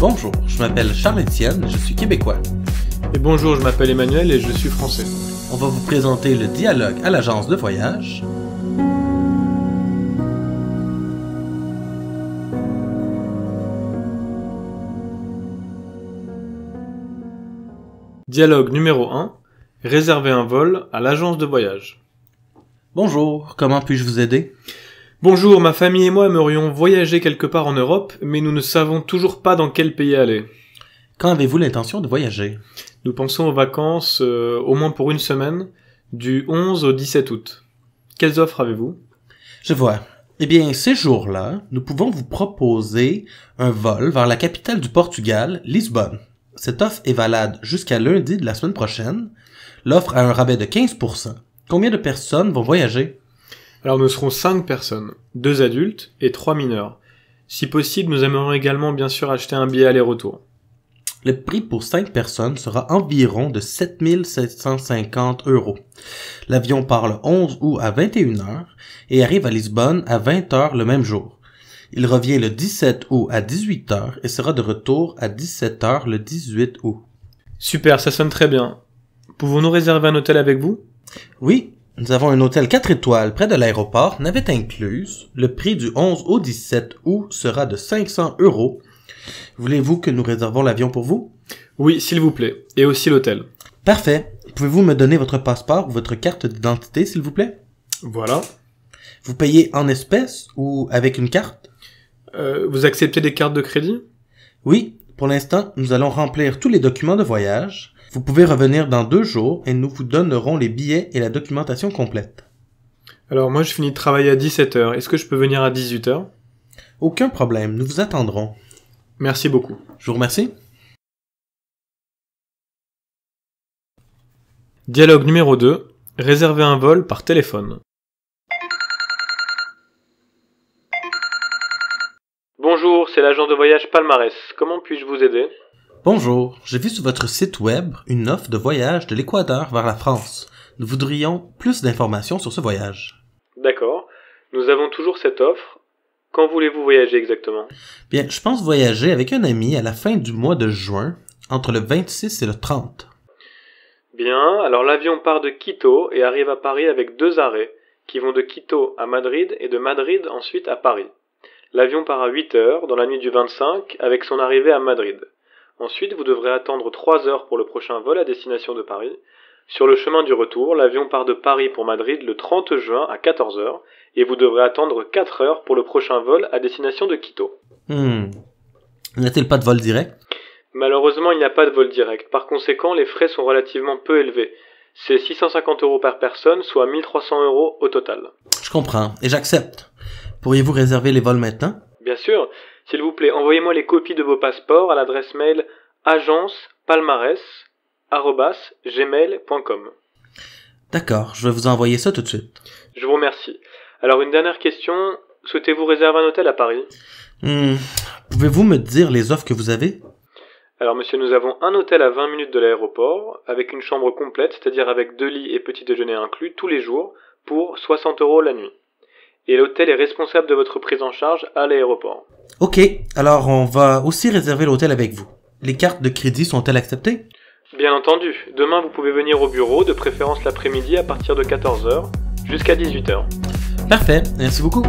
Bonjour, je m'appelle Charles Etienne, je suis québécois. Et bonjour, je m'appelle Emmanuel et je suis français. On va vous présenter le dialogue à l'agence de voyage. Dialogue numéro 1. Réserver un vol à l'agence de voyage. Bonjour, comment puis-je vous aider Bonjour, ma famille et moi aimerions voyager quelque part en Europe, mais nous ne savons toujours pas dans quel pays aller. Quand avez-vous l'intention de voyager Nous pensons aux vacances, euh, au moins pour une semaine, du 11 au 17 août. Quelles offres avez-vous Je vois. Eh bien, ces jours-là, nous pouvons vous proposer un vol vers la capitale du Portugal, Lisbonne. Cette offre est valable jusqu'à lundi de la semaine prochaine. L'offre a un rabais de 15%. Combien de personnes vont voyager alors nous serons 5 personnes, deux adultes et trois mineurs. Si possible, nous aimerions également bien sûr acheter un billet aller-retour. Le prix pour 5 personnes sera environ de 7750 euros. L'avion part le 11 août à 21h et arrive à Lisbonne à 20h le même jour. Il revient le 17 août à 18h et sera de retour à 17h le 18 août. Super, ça sonne très bien. Pouvons-nous réserver un hôtel avec vous Oui, nous avons un hôtel 4 étoiles près de l'aéroport, navette incluse. Le prix du 11 au 17 août sera de 500 euros. Voulez-vous que nous réservons l'avion pour vous Oui, s'il vous plaît. Et aussi l'hôtel. Parfait. Pouvez-vous me donner votre passeport ou votre carte d'identité, s'il vous plaît Voilà. Vous payez en espèces ou avec une carte euh, Vous acceptez des cartes de crédit Oui. Pour l'instant, nous allons remplir tous les documents de voyage. Vous pouvez revenir dans deux jours et nous vous donnerons les billets et la documentation complète. Alors moi je finis de travailler à 17h. Est-ce que je peux venir à 18h Aucun problème, nous vous attendrons. Merci beaucoup. Je vous remercie. Dialogue numéro 2. Réserver un vol par téléphone. Bonjour, c'est l'agent de voyage Palmarès. Comment puis-je vous aider Bonjour, j'ai vu sur votre site web une offre de voyage de l'Équateur vers la France. Nous voudrions plus d'informations sur ce voyage. D'accord. Nous avons toujours cette offre. Quand voulez-vous voyager exactement Bien, je pense voyager avec un ami à la fin du mois de juin, entre le 26 et le 30. Bien, alors l'avion part de Quito et arrive à Paris avec deux arrêts, qui vont de Quito à Madrid et de Madrid ensuite à Paris. L'avion part à 8 heures dans la nuit du 25 avec son arrivée à Madrid. Ensuite, vous devrez attendre 3 heures pour le prochain vol à destination de Paris. Sur le chemin du retour, l'avion part de Paris pour Madrid le 30 juin à 14h et vous devrez attendre 4 heures pour le prochain vol à destination de Quito. Hmm. N'y a-t-il pas de vol direct Malheureusement, il n'y a pas de vol direct. Par conséquent, les frais sont relativement peu élevés. C'est 650 euros par personne, soit 1300 euros au total. Je comprends et j'accepte. Pourriez-vous réserver les vols maintenant Bien sûr. S'il vous plaît, envoyez-moi les copies de vos passeports à l'adresse mail agencepalmarès.gmail.com. D'accord, je vais vous envoyer ça tout de suite. Je vous remercie. Alors, une dernière question. Souhaitez-vous réserver un hôtel à Paris hmm, Pouvez-vous me dire les offres que vous avez Alors, monsieur, nous avons un hôtel à 20 minutes de l'aéroport, avec une chambre complète, c'est-à-dire avec deux lits et petit déjeuner inclus, tous les jours, pour 60 euros la nuit et l'hôtel est responsable de votre prise en charge à l'aéroport. Ok, alors on va aussi réserver l'hôtel avec vous. Les cartes de crédit sont-elles acceptées Bien entendu, demain vous pouvez venir au bureau, de préférence l'après-midi à partir de 14h jusqu'à 18h. Parfait, merci beaucoup.